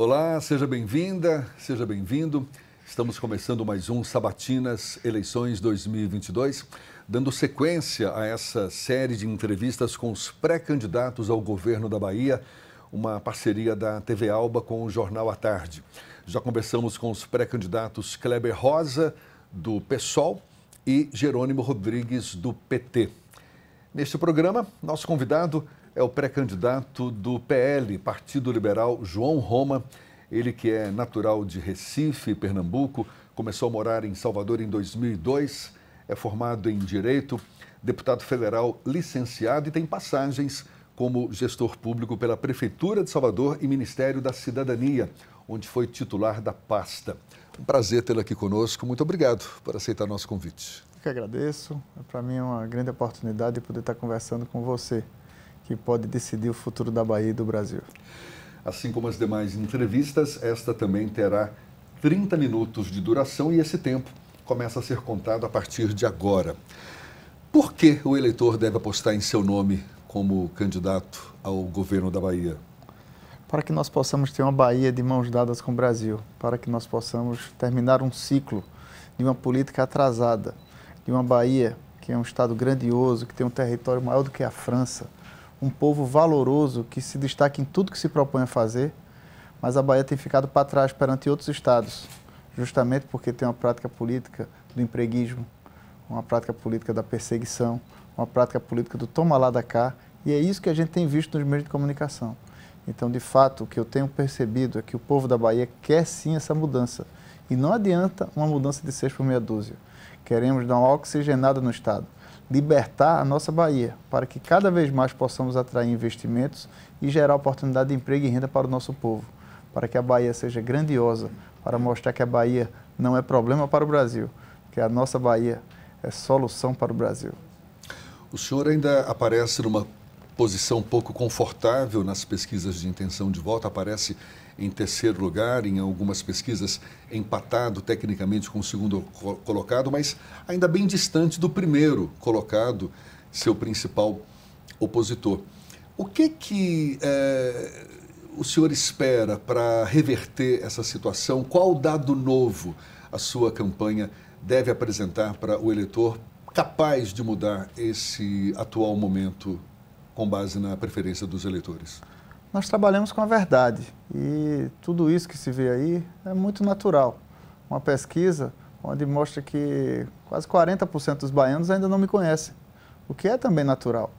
Olá, seja bem-vinda, seja bem-vindo. Estamos começando mais um Sabatinas Eleições 2022, dando sequência a essa série de entrevistas com os pré-candidatos ao governo da Bahia, uma parceria da TV Alba com o Jornal à Tarde. Já conversamos com os pré-candidatos Kleber Rosa, do PSOL, e Jerônimo Rodrigues, do PT. Neste programa, nosso convidado é o pré-candidato do PL, Partido Liberal, João Roma. Ele que é natural de Recife, Pernambuco, começou a morar em Salvador em 2002, é formado em Direito, deputado federal licenciado e tem passagens como gestor público pela Prefeitura de Salvador e Ministério da Cidadania, onde foi titular da pasta. Um prazer tê-lo aqui conosco. Muito obrigado por aceitar nosso convite. Eu que agradeço. Para mim é uma grande oportunidade poder estar conversando com você que pode decidir o futuro da Bahia e do Brasil. Assim como as demais entrevistas, esta também terá 30 minutos de duração e esse tempo começa a ser contado a partir de agora. Por que o eleitor deve apostar em seu nome como candidato ao governo da Bahia? Para que nós possamos ter uma Bahia de mãos dadas com o Brasil, para que nós possamos terminar um ciclo de uma política atrasada, de uma Bahia que é um estado grandioso, que tem um território maior do que a França, um povo valoroso que se destaca em tudo que se propõe a fazer, mas a Bahia tem ficado para trás perante outros estados, justamente porque tem uma prática política do empreguismo, uma prática política da perseguição, uma prática política do toma lá da cá, e é isso que a gente tem visto nos meios de comunicação. Então, de fato, o que eu tenho percebido é que o povo da Bahia quer sim essa mudança. E não adianta uma mudança de seis por meia dúzia. Queremos dar uma oxigenada no Estado libertar a nossa Bahia, para que cada vez mais possamos atrair investimentos e gerar oportunidade de emprego e renda para o nosso povo, para que a Bahia seja grandiosa, para mostrar que a Bahia não é problema para o Brasil, que a nossa Bahia é solução para o Brasil. O senhor ainda aparece numa posição pouco confortável nas pesquisas de intenção de voto, aparece em terceiro lugar, em algumas pesquisas empatado tecnicamente com o segundo colocado, mas ainda bem distante do primeiro colocado, seu principal opositor. O que que eh, o senhor espera para reverter essa situação? Qual dado novo a sua campanha deve apresentar para o eleitor capaz de mudar esse atual momento com base na preferência dos eleitores? Nós trabalhamos com a verdade e tudo isso que se vê aí é muito natural. Uma pesquisa onde mostra que quase 40% dos baianos ainda não me conhecem, o que é também natural,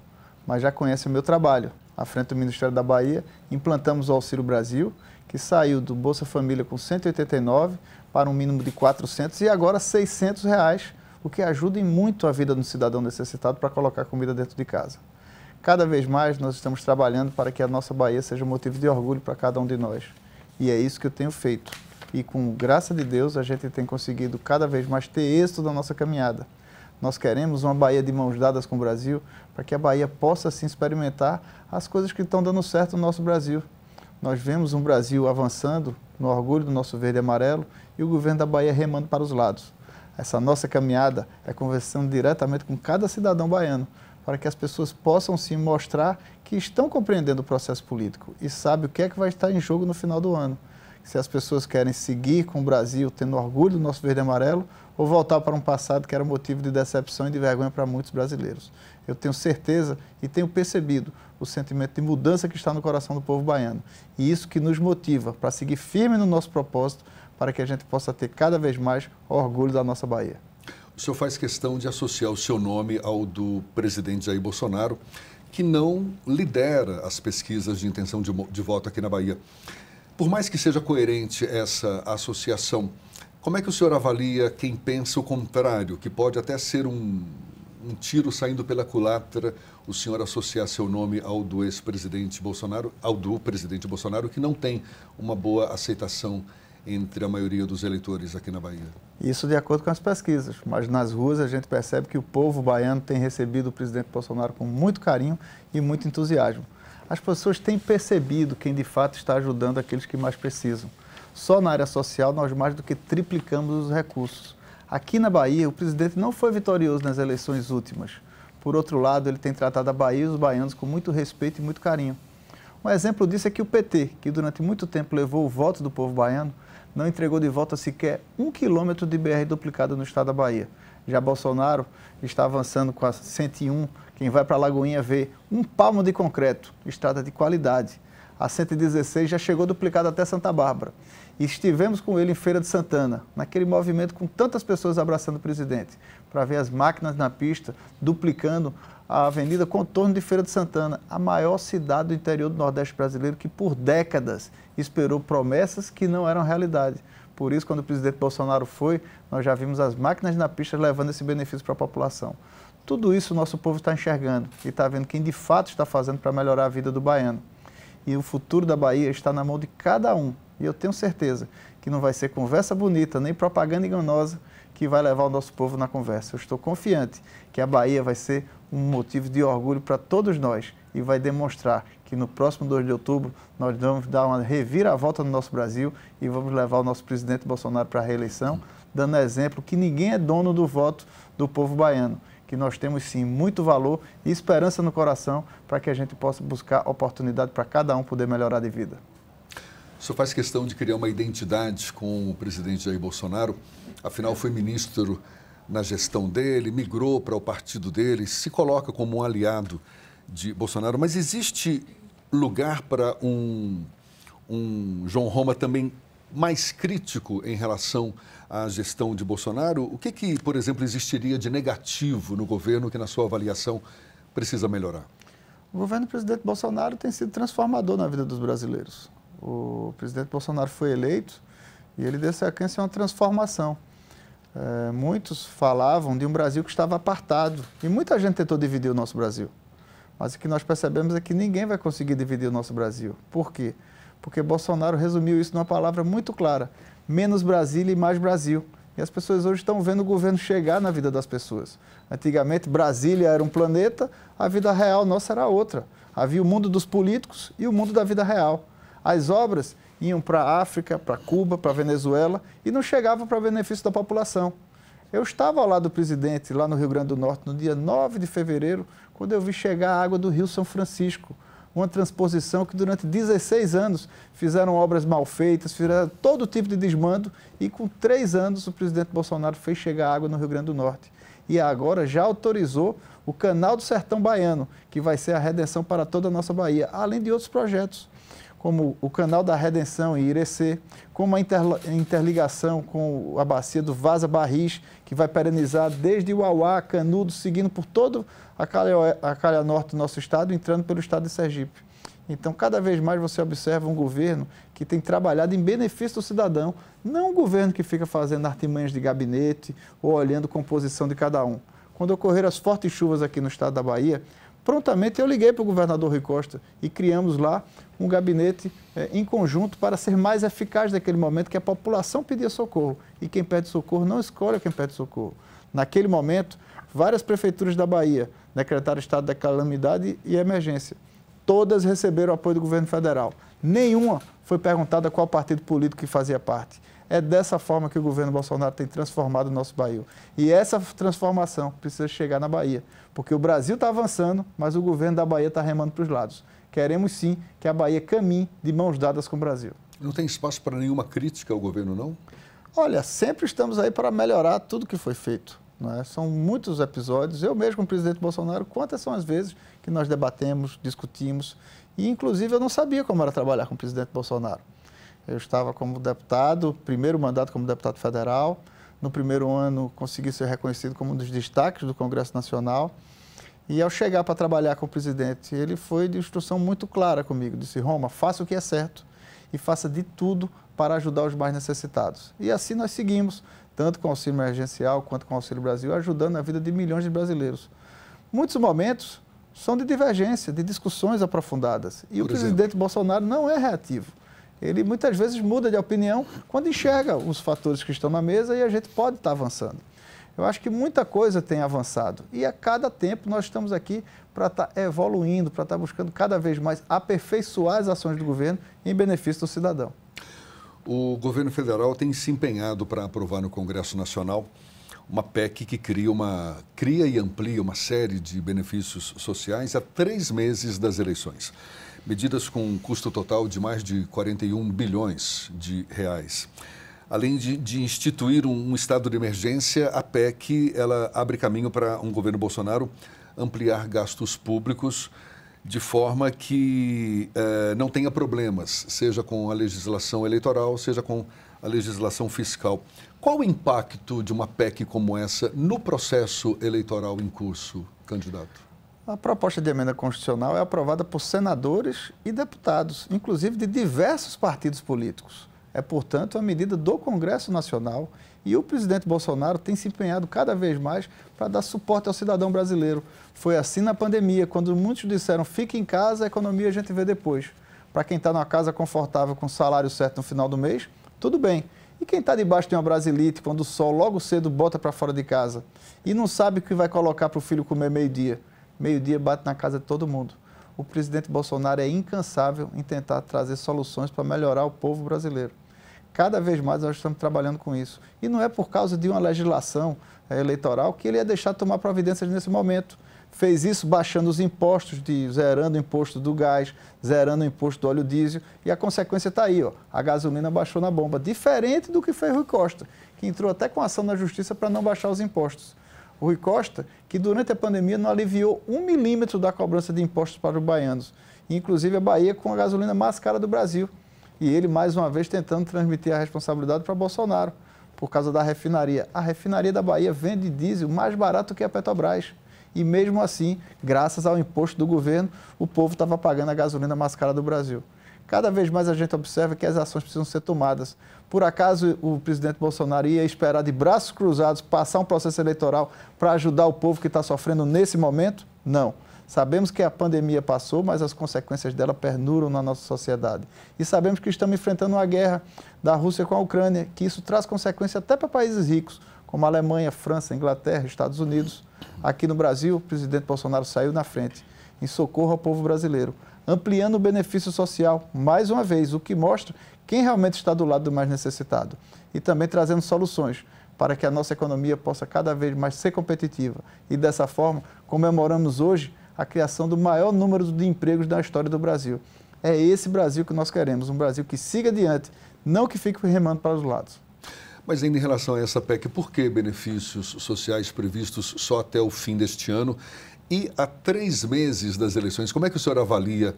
mas já conhecem o meu trabalho. À frente do Ministério da Bahia, implantamos o Auxílio Brasil, que saiu do Bolsa Família com 189 para um mínimo de 400 e agora 600 reais, o que ajuda muito a vida do cidadão necessitado para colocar comida dentro de casa. Cada vez mais nós estamos trabalhando para que a nossa Bahia seja motivo de orgulho para cada um de nós. E é isso que eu tenho feito. E com graça de Deus, a gente tem conseguido cada vez mais ter êxito na nossa caminhada. Nós queremos uma Bahia de mãos dadas com o Brasil, para que a Bahia possa sim experimentar as coisas que estão dando certo no nosso Brasil. Nós vemos um Brasil avançando no orgulho do nosso verde e amarelo e o governo da Bahia remando para os lados. Essa nossa caminhada é conversando diretamente com cada cidadão baiano, para que as pessoas possam sim mostrar que estão compreendendo o processo político e sabe o que é que vai estar em jogo no final do ano. Se as pessoas querem seguir com o Brasil tendo orgulho do nosso verde e amarelo ou voltar para um passado que era motivo de decepção e de vergonha para muitos brasileiros. Eu tenho certeza e tenho percebido o sentimento de mudança que está no coração do povo baiano. E isso que nos motiva para seguir firme no nosso propósito para que a gente possa ter cada vez mais orgulho da nossa Bahia o senhor faz questão de associar o seu nome ao do presidente Jair Bolsonaro, que não lidera as pesquisas de intenção de, de voto aqui na Bahia. Por mais que seja coerente essa associação, como é que o senhor avalia quem pensa o contrário, que pode até ser um, um tiro saindo pela culatra, o senhor associar seu nome ao do ex-presidente Bolsonaro, ao do presidente Bolsonaro, que não tem uma boa aceitação entre a maioria dos eleitores aqui na Bahia? Isso de acordo com as pesquisas, mas nas ruas a gente percebe que o povo baiano tem recebido o presidente Bolsonaro com muito carinho e muito entusiasmo. As pessoas têm percebido quem de fato está ajudando aqueles que mais precisam. Só na área social nós mais do que triplicamos os recursos. Aqui na Bahia, o presidente não foi vitorioso nas eleições últimas. Por outro lado, ele tem tratado a Bahia e os baianos com muito respeito e muito carinho. Um exemplo disso é que o PT, que durante muito tempo levou o voto do povo baiano, não entregou de volta sequer um quilômetro de BR duplicado no estado da Bahia. Já Bolsonaro está avançando com a 101, quem vai para a Lagoinha vê um palmo de concreto, estrada de qualidade. A 116 já chegou duplicada até Santa Bárbara. E estivemos com ele em Feira de Santana, naquele movimento com tantas pessoas abraçando o presidente, para ver as máquinas na pista duplicando a Avenida Contorno de Feira de Santana, a maior cidade do interior do Nordeste brasileiro que por décadas esperou promessas que não eram realidade. Por isso, quando o presidente Bolsonaro foi, nós já vimos as máquinas na pista levando esse benefício para a população. Tudo isso o nosso povo está enxergando e está vendo quem de fato está fazendo para melhorar a vida do baiano. E o futuro da Bahia está na mão de cada um. E eu tenho certeza que não vai ser conversa bonita nem propaganda enganosa que vai levar o nosso povo na conversa. Eu estou confiante que a Bahia vai ser um motivo de orgulho para todos nós e vai demonstrar que no próximo 2 de outubro nós vamos dar uma reviravolta no nosso Brasil e vamos levar o nosso presidente Bolsonaro para a reeleição, dando exemplo que ninguém é dono do voto do povo baiano, que nós temos sim muito valor e esperança no coração para que a gente possa buscar oportunidade para cada um poder melhorar de vida. O senhor faz questão de criar uma identidade com o presidente Jair Bolsonaro. Afinal, foi ministro na gestão dele, migrou para o partido dele, se coloca como um aliado de Bolsonaro. Mas existe lugar para um, um João Roma também mais crítico em relação à gestão de Bolsonaro? O que, que, por exemplo, existiria de negativo no governo que, na sua avaliação, precisa melhorar? O governo do presidente Bolsonaro tem sido transformador na vida dos brasileiros. O presidente Bolsonaro foi eleito e ele deu sequência a é uma transformação é, muitos falavam de um Brasil que estava apartado. E muita gente tentou dividir o nosso Brasil. Mas o que nós percebemos é que ninguém vai conseguir dividir o nosso Brasil. Por quê? Porque Bolsonaro resumiu isso numa palavra muito clara: menos Brasília e mais Brasil. E as pessoas hoje estão vendo o governo chegar na vida das pessoas. Antigamente, Brasília era um planeta, a vida real nossa era outra. Havia o mundo dos políticos e o mundo da vida real. As obras iam para a África, para Cuba, para Venezuela e não chegavam para benefício da população. Eu estava ao lado do presidente lá no Rio Grande do Norte no dia 9 de fevereiro, quando eu vi chegar a água do Rio São Francisco, uma transposição que durante 16 anos fizeram obras mal feitas, fizeram todo tipo de desmando e com três anos o presidente Bolsonaro fez chegar água no Rio Grande do Norte. E agora já autorizou o Canal do Sertão Baiano, que vai ser a redenção para toda a nossa Bahia, além de outros projetos como o Canal da Redenção em Irecê, como a interligação com a bacia do Vaza Barris, que vai perenizar desde Uauá, Canudos, seguindo por toda a calha norte do nosso estado, entrando pelo estado de Sergipe. Então, cada vez mais você observa um governo que tem trabalhado em benefício do cidadão, não um governo que fica fazendo artimanhas de gabinete ou olhando composição de cada um. Quando ocorreram as fortes chuvas aqui no estado da Bahia, prontamente eu liguei para o governador Rui Costa e criamos lá um gabinete é, em conjunto para ser mais eficaz naquele momento que a população pedia socorro. E quem pede socorro não escolhe quem pede socorro. Naquele momento, várias prefeituras da Bahia decretaram estado de calamidade e emergência. Todas receberam apoio do governo federal. Nenhuma foi perguntada qual partido político que fazia parte. É dessa forma que o governo Bolsonaro tem transformado o nosso Bahia. E essa transformação precisa chegar na Bahia, porque o Brasil está avançando, mas o governo da Bahia está remando para os lados. Queremos sim que a Bahia caminhe de mãos dadas com o Brasil. Não tem espaço para nenhuma crítica ao governo, não? Olha, sempre estamos aí para melhorar tudo que foi feito. É? São muitos episódios. Eu mesmo, como presidente Bolsonaro, quantas são as vezes que nós debatemos, discutimos. E, inclusive, eu não sabia como era trabalhar com o presidente Bolsonaro. Eu estava como deputado, primeiro mandato como deputado federal. No primeiro ano, consegui ser reconhecido como um dos destaques do Congresso Nacional. E ao chegar para trabalhar com o presidente, ele foi de instrução muito clara comigo. Disse, Roma, faça o que é certo e faça de tudo para ajudar os mais necessitados. E assim nós seguimos, tanto com o auxílio emergencial quanto com o Auxílio Brasil, ajudando a vida de milhões de brasileiros. Muitos momentos são de divergência, de discussões aprofundadas. E Por o presidente exemplo? Bolsonaro não é reativo. Ele muitas vezes muda de opinião quando enxerga os fatores que estão na mesa e a gente pode estar tá avançando. Eu acho que muita coisa tem avançado. E a cada tempo nós estamos aqui para estar tá evoluindo, para estar tá buscando cada vez mais aperfeiçoar as ações do governo em benefício do cidadão. O governo federal tem se empenhado para aprovar no Congresso Nacional uma PEC que cria, uma, cria e amplia uma série de benefícios sociais a três meses das eleições. Medidas com um custo total de mais de 41 bilhões de reais além de, de instituir um, um, estado de emergência, a PEC ela abre caminho para um governo Bolsonaro ampliar gastos públicos de forma que eh, não tenha problemas, seja com a legislação eleitoral, seja com a legislação fiscal. Qual o impacto de uma PEC como essa no processo eleitoral em curso, candidato? A proposta de emenda constitucional é aprovada por senadores e deputados, inclusive de diversos partidos políticos é, portanto, a medida do Congresso Nacional e o presidente Bolsonaro tem se empenhado cada vez mais para dar suporte ao cidadão brasileiro. Foi assim na pandemia, quando muitos disseram fique em casa, a economia a gente vê depois. Para quem está numa casa confortável com salário certo no final do mês, tudo bem. E quem está debaixo de uma brasilite, quando o sol logo cedo bota para fora de casa e não sabe o que vai colocar para o filho comer meio-dia? Meio-dia bate na casa de todo mundo o presidente Bolsonaro é incansável em tentar trazer soluções para melhorar o povo brasileiro. Cada vez mais nós estamos trabalhando com isso. E não é por causa de uma legislação eh, eleitoral que ele ia deixar de tomar providências nesse momento. Fez isso baixando os impostos, de, zerando o imposto do gás, zerando o imposto do óleo diesel, e a consequência está aí, ó, a gasolina baixou na bomba, diferente do que fez Rui Costa, que entrou até com ação na justiça para não baixar os impostos. O Rui Costa, que durante a pandemia não aliviou um milímetro da cobrança de impostos para os baianos, inclusive a Bahia com a gasolina mais cara do Brasil. E ele, mais uma vez, tentando transmitir a responsabilidade para Bolsonaro, por causa da refinaria. A refinaria da Bahia vende diesel mais barato que a Petrobras. E mesmo assim, graças ao imposto do governo, o povo estava pagando a gasolina mais cara do Brasil cada vez mais a gente observa que as ações precisam ser tomadas. Por acaso o presidente Bolsonaro ia esperar de braços cruzados passar um processo eleitoral para ajudar o povo que está sofrendo nesse momento? Não. Sabemos que a pandemia passou, mas as consequências dela pernuram na nossa sociedade. E sabemos que estamos enfrentando uma guerra da Rússia com a Ucrânia, que isso traz consequência até para países ricos, como a Alemanha, França, Inglaterra, Estados Unidos. Aqui no Brasil, o presidente Bolsonaro saiu na frente em socorro ao povo brasileiro ampliando o benefício social, mais uma vez, o que mostra quem realmente está do lado do mais necessitado. E também trazendo soluções para que a nossa economia possa cada vez mais ser competitiva. E dessa forma, comemoramos hoje a criação do maior número de empregos da história do Brasil. É esse Brasil que nós queremos, um Brasil que siga adiante, não que fique remando para os lados. Mas ainda em relação a essa PEC, por que benefícios sociais previstos só até o fim deste ano? E há três meses das eleições, como é que o senhor avalia,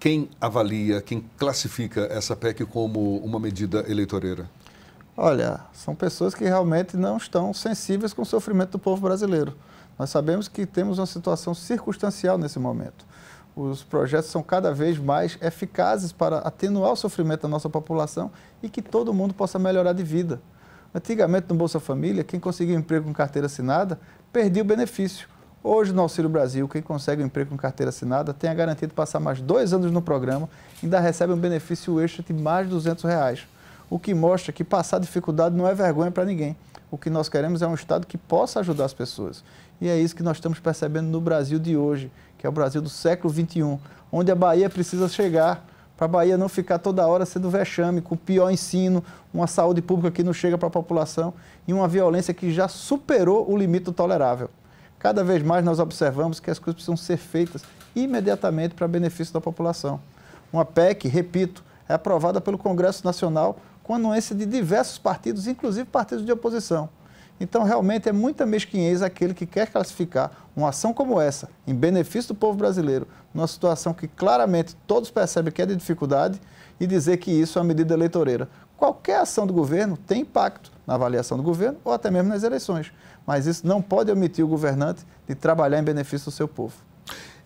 quem avalia, quem classifica essa PEC como uma medida eleitoreira? Olha, são pessoas que realmente não estão sensíveis com o sofrimento do povo brasileiro. Nós sabemos que temos uma situação circunstancial nesse momento. Os projetos são cada vez mais eficazes para atenuar o sofrimento da nossa população e que todo mundo possa melhorar de vida. Antigamente, no Bolsa Família, quem conseguiu emprego com carteira assinada perdia o benefício. Hoje, no Auxílio Brasil, quem consegue um emprego com carteira assinada tem a garantia de passar mais dois anos no programa e ainda recebe um benefício extra de mais de 200 reais. O que mostra que passar dificuldade não é vergonha para ninguém. O que nós queremos é um Estado que possa ajudar as pessoas. E é isso que nós estamos percebendo no Brasil de hoje, que é o Brasil do século XXI, onde a Bahia precisa chegar para a Bahia não ficar toda hora sendo vexame, com o pior ensino, uma saúde pública que não chega para a população e uma violência que já superou o limite do tolerável. Cada vez mais nós observamos que as coisas precisam ser feitas imediatamente para benefício da população. Uma PEC, repito, é aprovada pelo Congresso Nacional com anuência de diversos partidos, inclusive partidos de oposição. Então, realmente, é muita mesquinhez aquele que quer classificar uma ação como essa, em benefício do povo brasileiro, numa situação que claramente todos percebem que é de dificuldade, e dizer que isso é uma medida eleitoreira. Qualquer ação do governo tem impacto na avaliação do governo ou até mesmo nas eleições. Mas isso não pode omitir o governante de trabalhar em benefício do seu povo.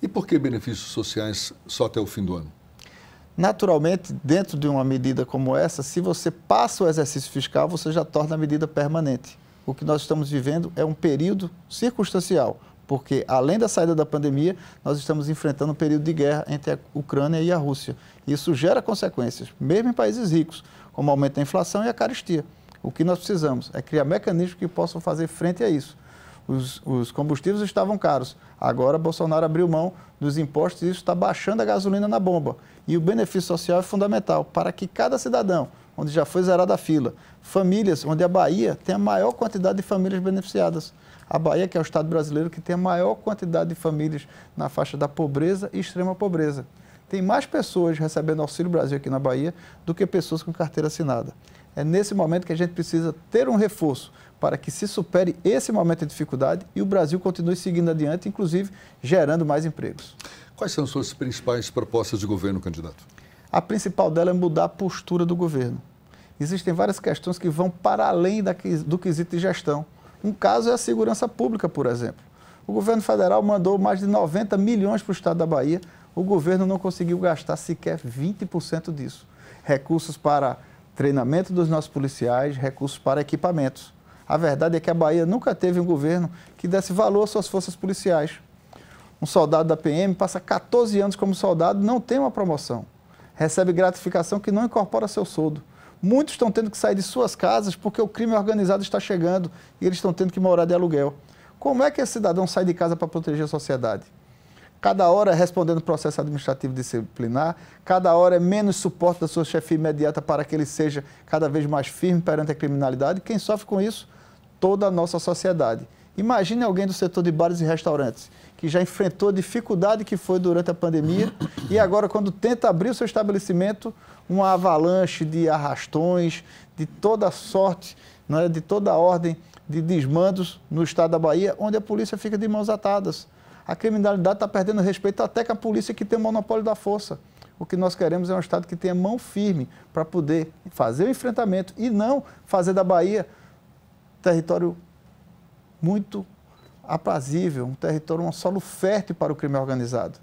E por que benefícios sociais só até o fim do ano? Naturalmente, dentro de uma medida como essa, se você passa o exercício fiscal, você já torna a medida permanente. O que nós estamos vivendo é um período circunstancial, porque além da saída da pandemia, nós estamos enfrentando um período de guerra entre a Ucrânia e a Rússia. Isso gera consequências, mesmo em países ricos, como aumento da inflação e a caristia. O que nós precisamos é criar mecanismos que possam fazer frente a isso. Os, os, combustíveis estavam caros. Agora Bolsonaro abriu mão dos impostos e isso está baixando a gasolina na bomba. E o benefício social é fundamental para que cada cidadão, onde já foi zerada a fila, famílias, onde a Bahia tem a maior quantidade de famílias beneficiadas. A Bahia, que é o estado brasileiro que tem a maior quantidade de famílias na faixa da pobreza e extrema pobreza. Tem mais pessoas recebendo Auxílio Brasil aqui na Bahia do que pessoas com carteira assinada. É nesse momento que a gente precisa ter um reforço para que se supere esse momento de dificuldade e o Brasil continue seguindo adiante, inclusive gerando mais empregos. Quais são suas principais propostas de governo, candidato? A principal dela é mudar a postura do governo. Existem várias questões que vão para além do quesito de gestão. Um caso é a segurança pública, por exemplo. O governo federal mandou mais de 90 milhões para o estado da Bahia. O governo não conseguiu gastar sequer 20% disso. Recursos para treinamento dos nossos policiais, recursos para equipamentos. A verdade é que a Bahia nunca teve um governo que desse valor às suas forças policiais. Um soldado da PM passa 14 anos como soldado, não tem uma promoção. Recebe gratificação que não incorpora seu soldo. Muitos estão tendo que sair de suas casas porque o crime organizado está chegando e eles estão tendo que morar de aluguel. Como é que esse cidadão sai de casa para proteger a sociedade? cada hora é respondendo processo administrativo disciplinar, cada hora é menos suporte da sua chefia imediata para que ele seja cada vez mais firme perante a criminalidade. Quem sofre com isso? Toda a nossa sociedade. Imagine alguém do setor de bares e restaurantes, que já enfrentou a dificuldade que foi durante a pandemia e agora, quando tenta abrir o seu estabelecimento, uma avalanche de arrastões, de toda sorte, né, de toda ordem de desmandos no estado da Bahia, onde a polícia fica de mãos atadas a criminalidade está perdendo respeito até com a polícia que tem o monopólio da força. O que nós queremos é um Estado que tenha mão firme para poder fazer o enfrentamento e não fazer da Bahia território muito aprazível, um território, um solo fértil para o crime organizado.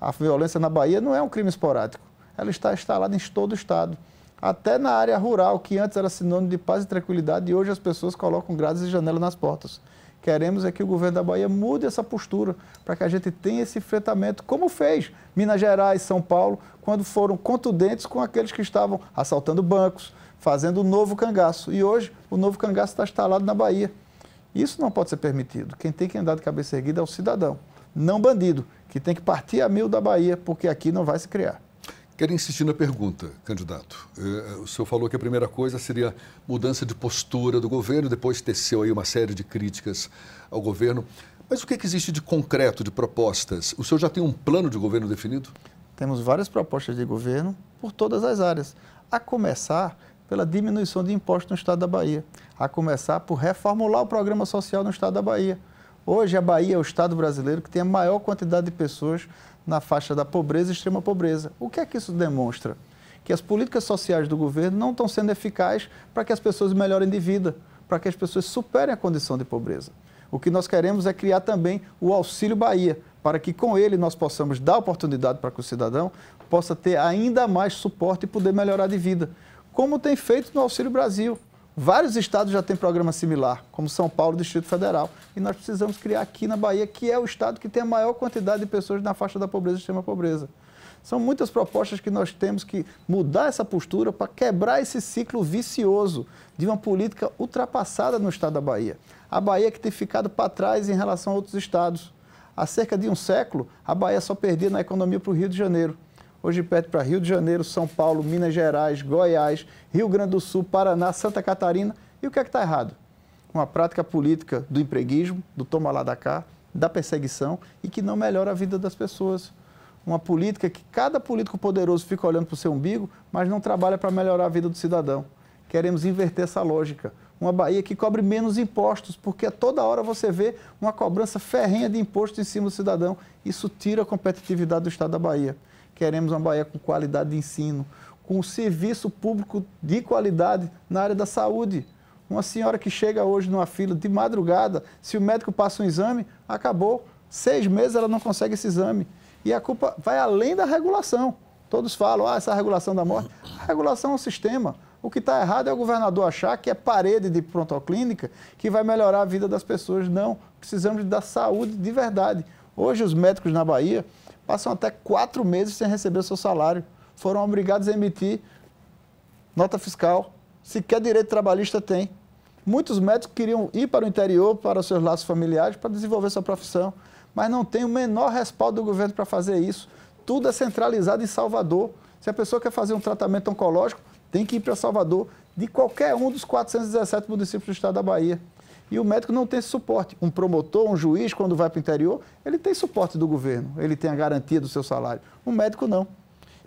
A violência na Bahia não é um crime esporádico, ela está instalada em todo o Estado. Até na área rural, que antes era sinônimo de paz e tranquilidade, e hoje as pessoas colocam grades e janelas nas portas. Queremos é que o governo da Bahia mude essa postura para que a gente tenha esse enfrentamento, como fez Minas Gerais, São Paulo, quando foram contundentes com aqueles que estavam assaltando bancos, fazendo o novo cangaço. E hoje o novo cangaço está instalado na Bahia. Isso não pode ser permitido. Quem tem que andar de cabeça erguida é o cidadão, não bandido, que tem que partir a mil da Bahia, porque aqui não vai se criar. Quero insistir na pergunta, candidato. Eh, o senhor falou que a primeira coisa seria mudança de postura do governo, depois teceu aí uma série de críticas ao governo. Mas o que, é que existe de concreto, de propostas? O senhor já tem um plano de governo definido? Temos várias propostas de governo por todas as áreas, a começar pela diminuição de impostos no estado da Bahia, a começar por reformular o programa social no estado da Bahia. Hoje, a Bahia é o estado brasileiro que tem a maior quantidade de pessoas na faixa da pobreza e extrema pobreza. O que é que isso demonstra? Que as políticas sociais do governo não estão sendo eficazes para que as pessoas melhorem de vida, para que as pessoas superem a condição de pobreza. O que nós queremos é criar também o Auxílio Bahia, para que com ele nós possamos dar oportunidade para que o cidadão possa ter ainda mais suporte e poder melhorar de vida, como tem feito no Auxílio Brasil. Vários estados já têm programa similar, como São Paulo, Distrito Federal. E nós precisamos criar aqui na Bahia, que é o estado que tem a maior quantidade de pessoas na faixa da pobreza e extrema pobreza. São muitas propostas que nós temos que mudar essa postura para quebrar esse ciclo vicioso de uma política ultrapassada no estado da Bahia. A Bahia que tem ficado para trás em relação a outros estados. Há cerca de um século, a Bahia só perdia na economia para o Rio de Janeiro. Hoje pede para Rio de Janeiro, São Paulo, Minas Gerais, Goiás, Rio Grande do Sul, Paraná, Santa Catarina. E o que é que está errado? Uma prática política do empreguismo, do toma lá da cá, da perseguição e que não melhora a vida das pessoas. Uma política que cada político poderoso fica olhando para o seu umbigo, mas não trabalha para melhorar a vida do cidadão. Queremos inverter essa lógica. Uma Bahia que cobre menos impostos, porque a toda hora você vê uma cobrança ferrenha de imposto em cima do cidadão. Isso tira a competitividade do Estado da Bahia queremos uma Bahia com qualidade de ensino, com serviço público de qualidade na área da saúde. Uma senhora que chega hoje numa fila de madrugada, se o médico passa um exame, acabou. Seis meses ela não consegue esse exame. E a culpa vai além da regulação. Todos falam, ah, essa regulação da morte. A regulação é um sistema. O que está errado é o governador achar que é parede de prontoclínica que vai melhorar a vida das pessoas. Não, precisamos da saúde de verdade. Hoje, os médicos na Bahia passam até quatro meses sem receber o seu salário. Foram obrigados a emitir nota fiscal. Sequer direito trabalhista tem. Muitos médicos queriam ir para o interior, para os seus laços familiares, para desenvolver sua profissão, mas não tem o menor respaldo do governo para fazer isso. Tudo é centralizado em Salvador. Se a pessoa quer fazer um tratamento oncológico, tem que ir para Salvador, de qualquer um dos 417 municípios do estado da Bahia. E o médico não tem esse suporte. Um promotor, um juiz, quando vai para o interior, ele tem suporte do governo, ele tem a garantia do seu salário. Um médico não.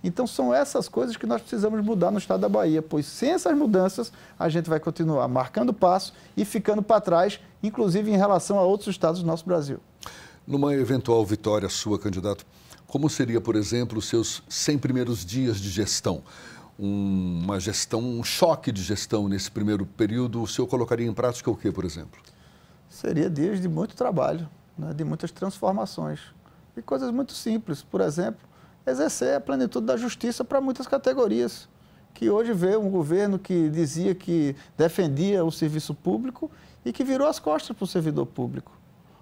Então são essas coisas que nós precisamos mudar no estado da Bahia, pois sem essas mudanças a gente vai continuar marcando passo e ficando para trás, inclusive em relação a outros estados do nosso Brasil. Numa eventual vitória sua, candidato, como seria, por exemplo, os seus 100 primeiros dias de gestão? um, uma gestão, um choque de gestão nesse primeiro período, o senhor colocaria em prática o que, por exemplo? Seria dias de muito trabalho, né, de muitas transformações. E coisas muito simples, por exemplo, exercer a plenitude da justiça para muitas categorias. Que hoje vê um governo que dizia que defendia o serviço público e que virou as costas para o servidor público.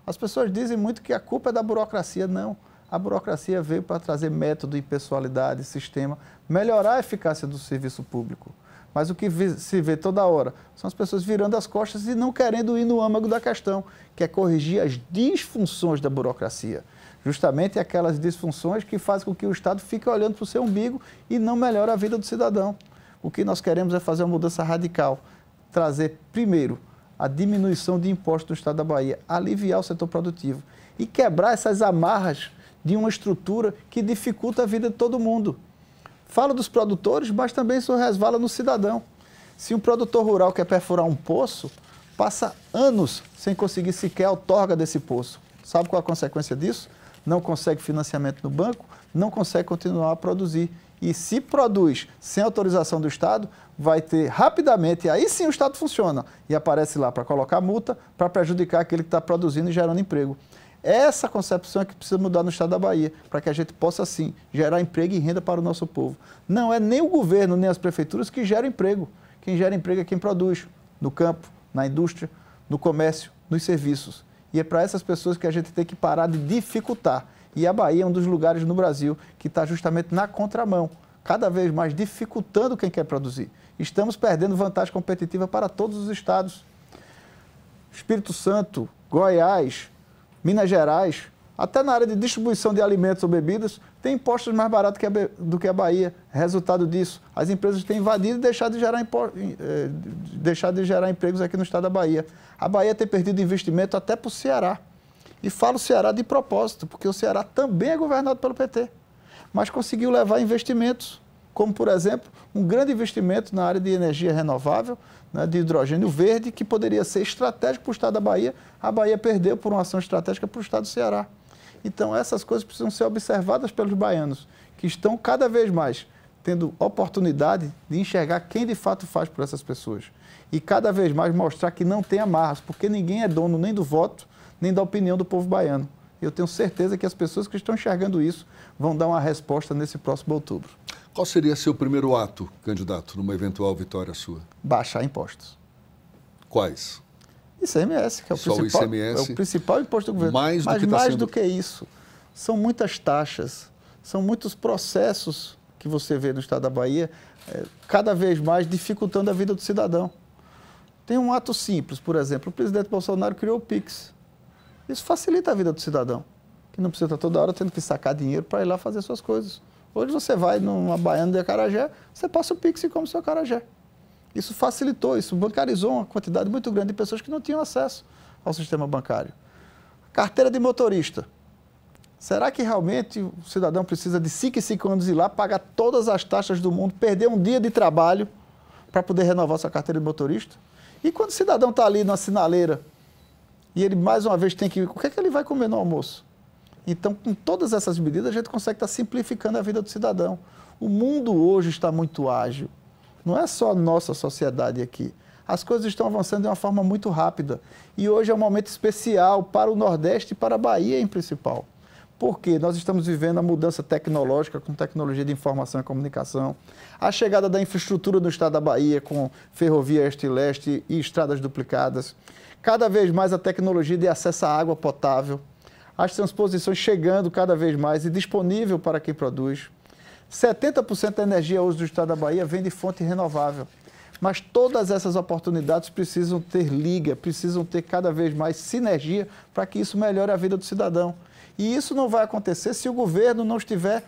As pessoas dizem muito que a culpa é da burocracia. Não. A burocracia veio para trazer método, e pessoalidade, sistema, melhorar a eficácia do serviço público. Mas o que se vê toda hora são as pessoas virando as costas e não querendo ir no âmago da questão, que é corrigir as disfunções da burocracia. Justamente aquelas disfunções que fazem com que o Estado fique olhando para o seu umbigo e não melhora a vida do cidadão. O que nós queremos é fazer uma mudança radical. Trazer, primeiro, a diminuição de impostos do Estado da Bahia, aliviar o setor produtivo e quebrar essas amarras de uma estrutura que dificulta a vida de todo mundo. Falo dos produtores, mas também isso resvala no cidadão. Se um produtor rural quer perfurar um poço, passa anos sem conseguir sequer a outorga desse poço. Sabe qual a consequência disso? Não consegue financiamento no banco, não consegue continuar a produzir. E se produz sem autorização do Estado, vai ter rapidamente, aí sim o Estado funciona. E aparece lá para colocar multa, para prejudicar aquele que está produzindo e gerando emprego. Essa concepção é que precisa mudar no estado da Bahia, para que a gente possa, sim, gerar emprego e renda para o nosso povo. Não é nem o governo, nem as prefeituras que geram emprego. Quem gera emprego é quem produz, no campo, na indústria, no comércio, nos serviços. E é para essas pessoas que a gente tem que parar de dificultar. E a Bahia é um dos lugares no Brasil que está justamente na contramão, cada vez mais dificultando quem quer produzir. Estamos perdendo vantagem competitiva para todos os estados. Espírito Santo, Goiás, Minas Gerais, até na área de distribuição de alimentos ou bebidas, tem impostos mais baratos do que a Bahia. Resultado disso, as empresas têm invadido e deixado de, gerar impo, eh, deixado de gerar empregos aqui no estado da Bahia. A Bahia tem perdido investimento até para o Ceará. E falo Ceará de propósito, porque o Ceará também é governado pelo PT, mas conseguiu levar investimentos como, por exemplo, um grande investimento na área de energia renovável, né, de hidrogênio verde, que poderia ser estratégico para o estado da Bahia. A Bahia perdeu por uma ação estratégica para o estado do Ceará. Então, essas coisas precisam ser observadas pelos baianos, que estão cada vez mais tendo oportunidade de enxergar quem de fato faz por essas pessoas. E cada vez mais mostrar que não tem amarras, porque ninguém é dono nem do voto, nem da opinião do povo baiano. Eu tenho certeza que as pessoas que estão enxergando isso vão dar uma resposta nesse próximo outubro. Qual seria seu primeiro ato, candidato, numa eventual vitória sua? Baixar impostos. Quais? ICMS, que é o, Só principal, o ICMS, é o principal imposto do governo. Mais do Mas que tá mais sendo... do que isso, são muitas taxas, são muitos processos que você vê no estado da Bahia, é, cada vez mais dificultando a vida do cidadão. Tem um ato simples, por exemplo, o presidente Bolsonaro criou o PIX. Isso facilita a vida do cidadão, que não precisa estar toda hora tendo que sacar dinheiro para ir lá fazer suas coisas. Hoje você vai numa baiana de acarajé, você passa o Pix e come seu acarajé. Isso facilitou, isso bancarizou uma quantidade muito grande de pessoas que não tinham acesso ao sistema bancário. Carteira de motorista. Será que realmente o cidadão precisa de 5 e 5 anos ir lá, pagar todas as taxas do mundo, perder um dia de trabalho para poder renovar sua carteira de motorista? E quando o cidadão está ali na sinaleira e ele mais uma vez tem que. O que é que ele vai comer no almoço? Então, com todas essas medidas, a gente consegue estar simplificando a vida do cidadão. O mundo hoje está muito ágil. Não é só a nossa sociedade aqui. As coisas estão avançando de uma forma muito rápida. E hoje é um momento especial para o Nordeste e para a Bahia, em principal. Porque nós estamos vivendo a mudança tecnológica com tecnologia de informação e comunicação, a chegada da infraestrutura no estado da Bahia com ferrovia este e leste e estradas duplicadas, cada vez mais a tecnologia de acesso à água potável as transposições chegando cada vez mais e disponível para quem produz. 70% da energia hoje do estado da Bahia vem de fonte renovável. Mas todas essas oportunidades precisam ter liga, precisam ter cada vez mais sinergia para que isso melhore a vida do cidadão. E isso não vai acontecer se o governo não estiver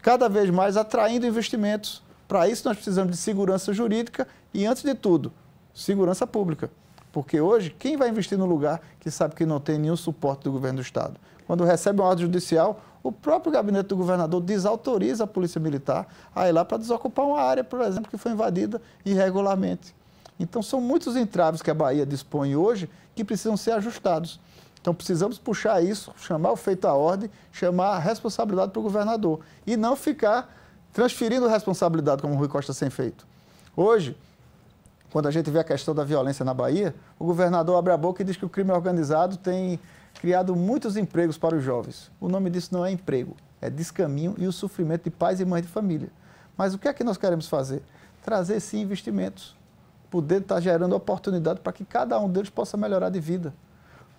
cada vez mais atraindo investimentos. Para isso, nós precisamos de segurança jurídica e, antes de tudo, segurança pública. Porque hoje, quem vai investir no lugar que sabe que não tem nenhum suporte do governo do Estado? Quando recebe uma ordem judicial, o próprio gabinete do governador desautoriza a Polícia Militar a ir lá para desocupar uma área, por exemplo, que foi invadida irregularmente. Então, são muitos entraves que a Bahia dispõe hoje que precisam ser ajustados. Então, precisamos puxar isso, chamar o feito à ordem, chamar a responsabilidade para o governador e não ficar transferindo responsabilidade, como o Rui Costa tem feito. Hoje, quando a gente vê a questão da violência na Bahia, o governador abre a boca e diz que o crime organizado tem criado muitos empregos para os jovens. O nome disso não é emprego, é descaminho e o sofrimento de pais e mães de família. Mas o que é que nós queremos fazer? Trazer sim investimentos, poder estar gerando oportunidade para que cada um deles possa melhorar de vida.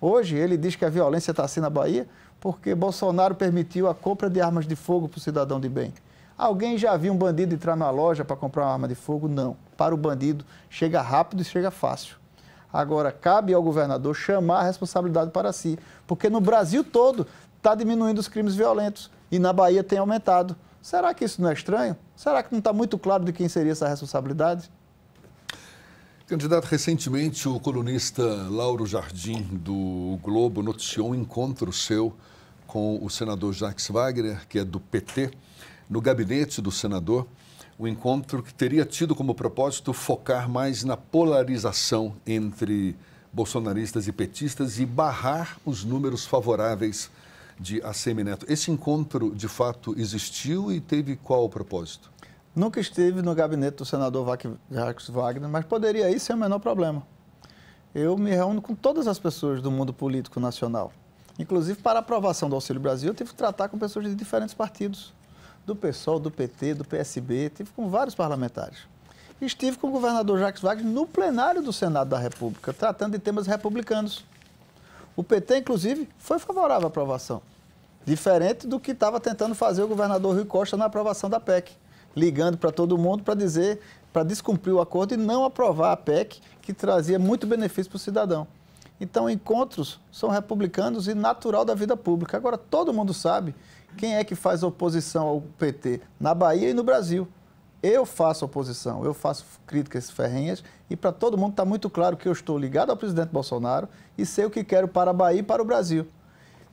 Hoje ele diz que a violência está assim na Bahia porque Bolsonaro permitiu a compra de armas de fogo para o cidadão de bem. Alguém já viu um bandido entrar numa loja para comprar uma arma de fogo? Não. Para o bandido, chega rápido e chega fácil. Agora, cabe ao governador chamar a responsabilidade para si, porque no Brasil todo está diminuindo os crimes violentos e na Bahia tem aumentado. Será que isso não é estranho? Será que não está muito claro de quem seria essa responsabilidade? Candidato, recentemente o colunista Lauro Jardim do Globo noticiou um encontro seu com o senador Jacques Wagner, que é do PT, no gabinete do senador, um encontro que teria tido como propósito focar mais na polarização entre bolsonaristas e petistas e barrar os números favoráveis de ACM Neto. Esse encontro, de fato, existiu e teve qual o propósito? Nunca esteve no gabinete do senador Jacques Wagner, mas poderia ir sem o menor problema. Eu me reúno com todas as pessoas do mundo político nacional. Inclusive, para a aprovação do Auxílio Brasil, eu tive que tratar com pessoas de diferentes partidos do PSOL, do PT, do PSB, tive com vários parlamentares. Estive com o governador Jacques Wagner no plenário do Senado da República, tratando de temas republicanos. O PT, inclusive, foi favorável à aprovação, diferente do que estava tentando fazer o governador Rui Costa na aprovação da PEC, ligando para todo mundo para dizer, para descumprir o acordo e não aprovar a PEC, que trazia muito benefício para o cidadão. Então, encontros são republicanos e natural da vida pública. Agora, todo mundo sabe quem é que faz oposição ao PT? Na Bahia e no Brasil. Eu faço oposição, eu faço críticas ferrenhas e para todo mundo está muito claro que eu estou ligado ao presidente Bolsonaro e sei o que quero para a Bahia e para o Brasil.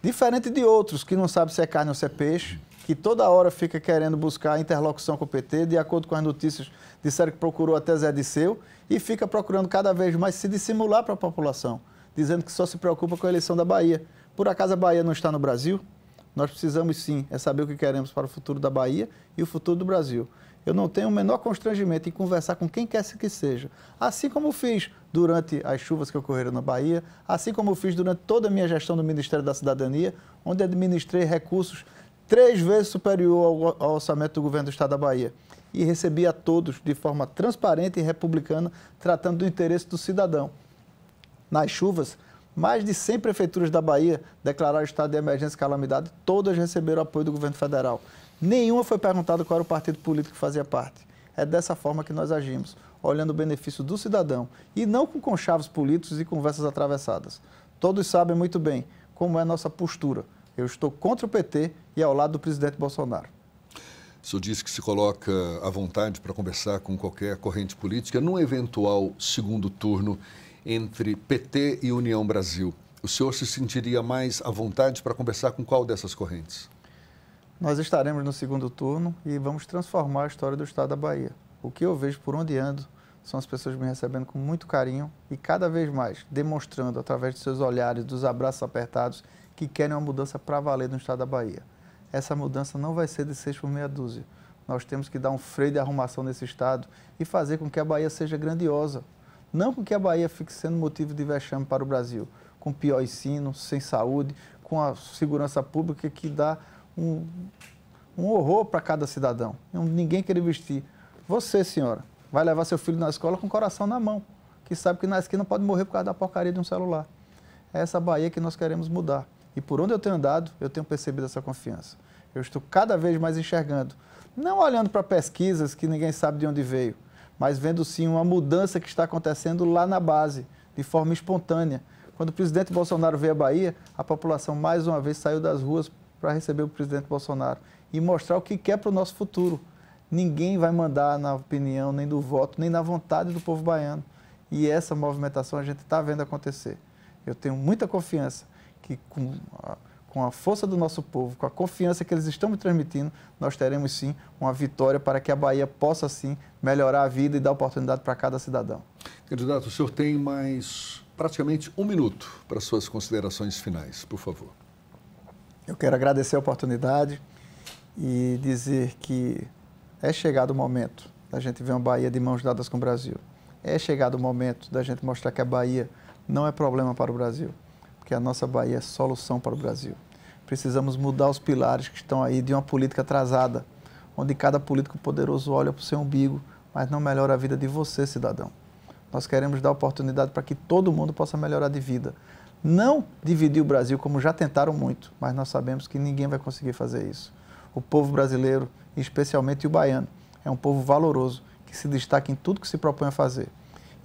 Diferente de outros que não sabem se é carne ou se é peixe, que toda hora fica querendo buscar interlocução com o PT, de acordo com as notícias, disseram que procurou até Zé Disseu, e fica procurando cada vez mais se dissimular para a população, dizendo que só se preocupa com a eleição da Bahia. Por acaso a Bahia não está no Brasil? Nós precisamos sim é saber o que queremos para o futuro da Bahia e o futuro do Brasil. Eu não tenho o menor constrangimento em conversar com quem quer que seja, assim como fiz durante as chuvas que ocorreram na Bahia, assim como fiz durante toda a minha gestão do Ministério da Cidadania, onde administrei recursos três vezes superior ao, orçamento do governo do Estado da Bahia. E recebi a todos de forma transparente e republicana, tratando do interesse do cidadão. Nas chuvas, mais de 100 prefeituras da Bahia declararam estado de emergência e calamidade, todas receberam apoio do governo federal. Nenhuma foi perguntada qual era o partido político que fazia parte. É dessa forma que nós agimos, olhando o benefício do cidadão e não com conchavos políticos e conversas atravessadas. Todos sabem muito bem como é a nossa postura. Eu estou contra o PT e ao lado do presidente Bolsonaro. O senhor disse que se coloca à vontade para conversar com qualquer corrente política. Num eventual segundo turno, entre PT e União Brasil, o senhor se sentiria mais à vontade para conversar com qual dessas correntes? Nós estaremos no segundo turno e vamos transformar a história do Estado da Bahia. O que eu vejo por onde ando são as pessoas me recebendo com muito carinho e cada vez mais demonstrando, através de seus olhares, dos abraços apertados, que querem uma mudança para valer no Estado da Bahia. Essa mudança não vai ser de seis por meia dúzia. Nós temos que dar um freio de arrumação nesse Estado e fazer com que a Bahia seja grandiosa, não porque a Bahia fique sendo motivo de vexame para o Brasil, com pior ensino, sem saúde, com a segurança pública que dá um, um horror para cada cidadão. Ninguém quer investir. Você, senhora, vai levar seu filho na escola com o coração na mão, que sabe que na esquina pode morrer por causa da porcaria de um celular. É essa Bahia que nós queremos mudar. E por onde eu tenho andado, eu tenho percebido essa confiança. Eu estou cada vez mais enxergando, não olhando para pesquisas que ninguém sabe de onde veio, mas vendo sim uma mudança que está acontecendo lá na base, de forma espontânea. Quando o presidente Bolsonaro veio à Bahia, a população mais uma vez saiu das ruas para receber o presidente Bolsonaro e mostrar o que quer para o nosso futuro. Ninguém vai mandar na opinião, nem do voto, nem na vontade do povo baiano. E essa movimentação a gente está vendo acontecer. Eu tenho muita confiança que com com a força do nosso povo, com a confiança que eles estão me transmitindo, nós teremos sim uma vitória para que a Bahia possa sim melhorar a vida e dar oportunidade para cada cidadão. Candidato, o senhor tem mais praticamente um minuto para suas considerações finais, por favor. Eu quero agradecer a oportunidade e dizer que é chegado o momento da gente ver uma Bahia de mãos dadas com o Brasil. É chegado o momento da gente mostrar que a Bahia não é problema para o Brasil que a nossa Bahia é solução para o Brasil. Precisamos mudar os pilares que estão aí de uma política atrasada, onde cada político poderoso olha para o seu umbigo, mas não melhora a vida de você, cidadão. Nós queremos dar oportunidade para que todo mundo possa melhorar de vida. Não dividir o Brasil, como já tentaram muito, mas nós sabemos que ninguém vai conseguir fazer isso. O povo brasileiro, especialmente o baiano, é um povo valoroso, que se destaca em tudo que se propõe a fazer.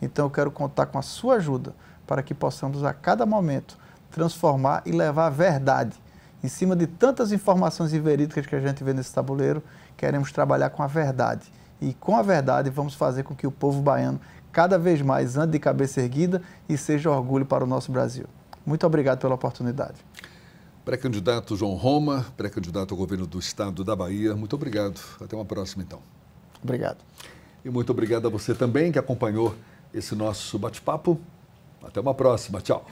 Então eu quero contar com a sua ajuda para que possamos, a cada momento, transformar e levar a verdade. Em cima de tantas informações inverídicas que a gente vê nesse tabuleiro, queremos trabalhar com a verdade. E com a verdade vamos fazer com que o povo baiano cada vez mais ande de cabeça erguida e seja orgulho para o nosso Brasil. Muito obrigado pela oportunidade. Pré-candidato João Roma, pré-candidato ao governo do estado da Bahia, muito obrigado. Até uma próxima, então. Obrigado. E muito obrigado a você também que acompanhou esse nosso bate-papo. Até uma próxima. Tchau.